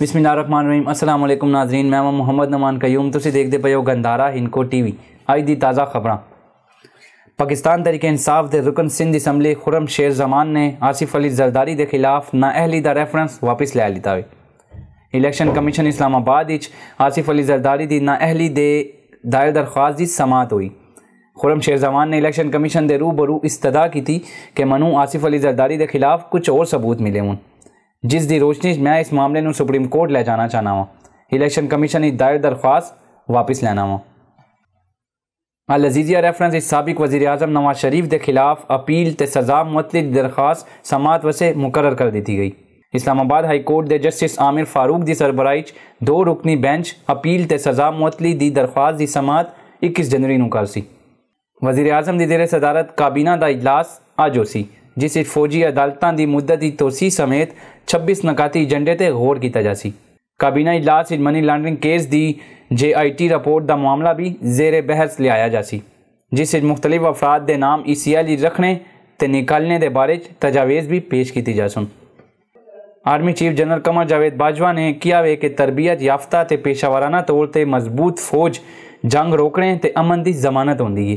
بسم اللہ الرحمن الرحیم السلام علیکم ناظرین میں محمد نمان قیوم تسی دیکھ دے پیو گندارا ہنکو ٹی وی آئی دی تازہ خبران پاکستان طریقہ انصاف دے رکن سندھ اسمبلی خرم شیر زمان نے آصف علی زرداری دے خلاف نااہلی دا ریفرنس واپس لے لیتا ہوئے الیکشن کمیشن اسلام آباد آصف علی زرداری اہلی نااہلی دائر درخواست دی سماعت ہوئی خورم زمان نے الیکشن کمیشن دے رو برو استدا کی تھی کہ منو آصف علی زرداری دے خلاف کچھ اور ثبوت ملے ہون جس دی روشنی میں اس معاملے نو سپریم کورٹ لے جانا چاہنا ہوں الیکشن کمیشن اس دائر درخواست واپس لینا ہوں عزیزیا ریفرنس اس سابق وزیر اعظم نواز شریف دے خلاف اپیل تے سزا متلی درخواست سماعت وسے مقرر کر دیتی گئی اسلام آباد ہائی کورٹ دے جسٹس عامر فاروق دی سربراہی دو رکنی بینچ اپیل تے سزا متلی دی درخواست دی سماعت ایکس جنوری كر سی وزیر اعظم دی زیر صدارت کابینہ دا اجلاس آج وہ سس اچی عدالتوں کی مدت کی توسیع سمیت 26 نکاتی ایجنڈے تے غور کیتا جا سکتا کابینہ اجلاس منی لانڈرنگ کیس دی جے آئی ٹی رپورٹ دا معاملہ بھی زیر بحث لیا جا سکے جس مختلف افراد دے نام ای سی ایل رکھنے تے نکالنے دے بارے تجاویز بھی پیش کیتی جا سن آرمی چیف جنرل کمر جاوید باجوہ نے کیا وے کہ تربیت یافتہ تے پیشہ وارانہ طور تے مضبوط فوج جنگ روکنے تے امن دی ضمانت ہوندی ہے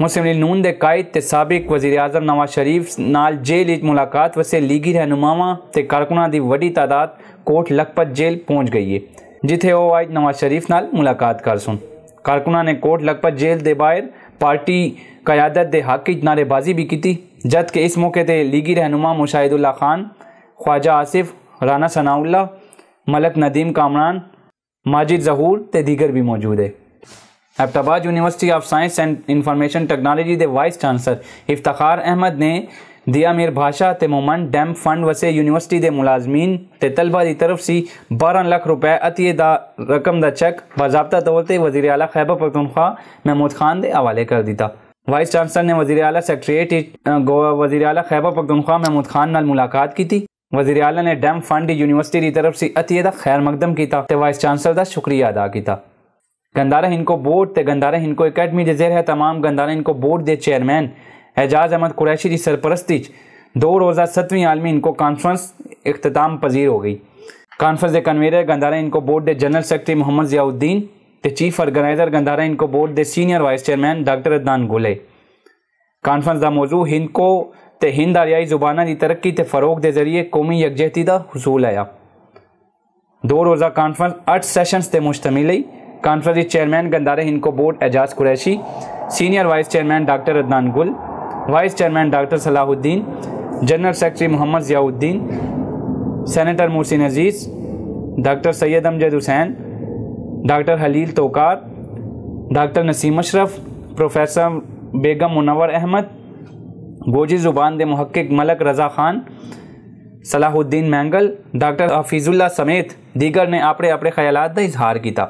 مسلم نون دے قائد تے سابق وزیر اعظم نواز شریف نال جیل ملاقات وسے لیگی رہنماواں تے کارکنوں دی وڈی تعداد کوٹ لکھپت جیل پہنچ گئی ہے جتھے او آج نواز شریف نال ملاقات کر سن کارکنوں نے کوٹ لکھپت جیل دے باہر پارٹی قیادت دے حق کے نعرے بازی بھی کیتی جد کہ اس موقع تے لیگی رہنما مشاہد اللہ خان خواجہ آصف رانا ثناء اللہ ملک ندیم کامران ماجد ظہور تے دیگر بھی موجود ہے Ahmedabad university of science and information technology دے وائس چانسلر افتخار احمد نے دیا میر بھاشا تے مومن ڈیم فنڈ وسے یونیورسٹی دے ملازمین تے طلبہ دی طرف سی بارہ لکھ روپے اتے دا رقم دا چیک باضابطہ طور تے وزیر اعلیٰ خیبر پختونخوا محمود خان دے حوالے کر دیتا وائس چانسلر نے وزیر اعلیٰ سیکٹریٹ وزیر اعلیٰ خیبر پختونخوا محمود خان نال ملاقات کی تھی وزیر اعلیٰ نے ڈیم فنڈ یونیورسٹی دی طرف سے اتے دا خیر مقدم تے وائس چانسلر دا شکریہ ادا کیتا گندارہ Hindko board گندارہ Hindko academy دے زیر ہے تمام گندارہ ہن کو بورڈ دے چیئرمین اعجاز احمد قریشی دی سرپرستی دو روزہ ستویں عالمی کو کانفرنس اختتام پذیر ہو گئی کانفرنس کے کنوینر ہن کو بورڈ دے general secretary Muhammad Ziauddin تے chief organizer Hindko board دے senior vice chairman doctor Adnan Gul conference دا موضوع کو تے ہند آریائی زبانہ دی ترقی تے فروغ دے ذریعے قومی یکجہتی دا حصول آیا دو روزہ کانفرنس اٹھ سیشنز تے مشتمل ہوئی کانفرنس چیئرمین گندارے کو board Ijaz Qureshi senior vice chairman doctor Adnan Gul vice chairman doctor Salahuddin general secretary Muhammad Ziauddin senator مرسی نزیز ڈاکٹر سید امجد حسین ڈاکٹر حلیل توکار ڈاکٹر نسیم اشرف پروفیسر بیگم منور احمد گوجی زبان دے محقق ملک رضا خان صلاح الدین مینگل ڈاکٹر حفیظ اللہ سمیت دیگر نے اپنے اپنے خیالات کا اظہار کیا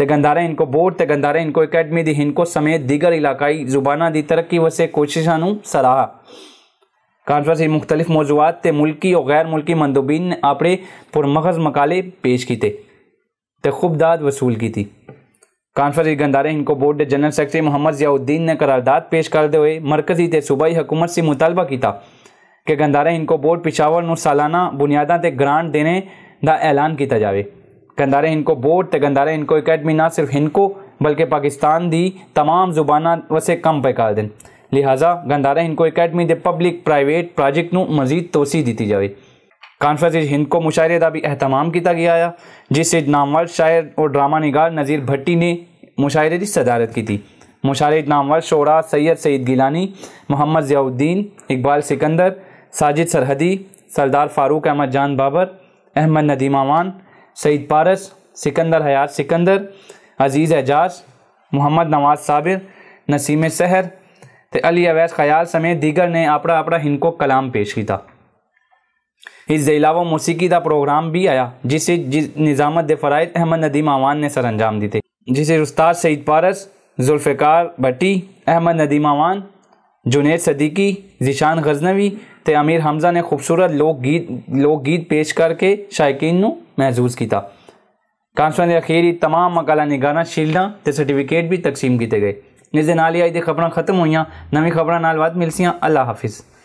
تگندارے ان کو بورڈ تگندارے ان کو اکیڈمی دی ہن کو سمیت دیگر علاقائی زبانہ دی ترقی وسے کوششوں سراہا کانفرنس مختلف موضوعات تے ملکی اور غیر ملکی مندوبین نے اپنے پرمغز مقالے پیش کیتے خوب داد وصول کی تھی کانفرنس گندارے ان کو بورڈ دے general secretary Muhammad Ziauddin نے قرارداد پیش دے ہوئے مرکزی تے صوبائی حکومت سے مطالبہ کیتا کہ گندارے ان کو بورڈ پشاور سالانہ بنیادہ تے گرانٹ دینے دا اعلان کیتا جاوے گندارے کو بورڈ گندارے ہن کو اکیڈمی نہ صرف کو بلکہ پاکستان دی تمام زبانہ وسے کم پیکار دیں لہٰذا ہن کو اکیڈمی دے پبلک پرائیویٹ پروجیکٹ مزید توسیع دیتی جاوے کانفرنس کو مشاعرے دا بھی اہتمام کیتا گیا آیا جس نامور شاعر اور ڈرامہ نگار نظیر بھٹی نے مشاعرے دی صدارت کی تھی مشاعرے نامور شعرا سید سعید گیلانی محمد ضیاء الدین اقبال سکندر ساجد سرحدی سردار فاروق احمد جان بابر احمد ندیم وان سعید پارس سکندر حیات سکندر عزیز اعجاز محمد نواز صابر نسیم سہر علی اویس خیال سمیت دیگر نے اپنا اپنا ہن کو کلام پیش کیتا اس دے علاوہ موسیقی دا پروگرام بھی آیا جسے جس نظامت فرائض احمد ندیم آوان نے سر انجام دیتے جسے استاد سعید پارس ذوالفقار بھٹی احمد ندیم آوان جنید صدیقی ذیشان غزنوی تے امیر حمزہ نے خوبصورت لوک گیت لوک گیت پیش کر کے شائقین نو محظوظ کیتا کانسوان دے اخیری تمام مقالہ نگانہ شیلڈا تے سرٹیفیٹ بھی تقسیم کیتے گئے نالی آئی دے خبران ختم ہوئیاں نمی خبران نالوات ملسیاں اللہ حافظ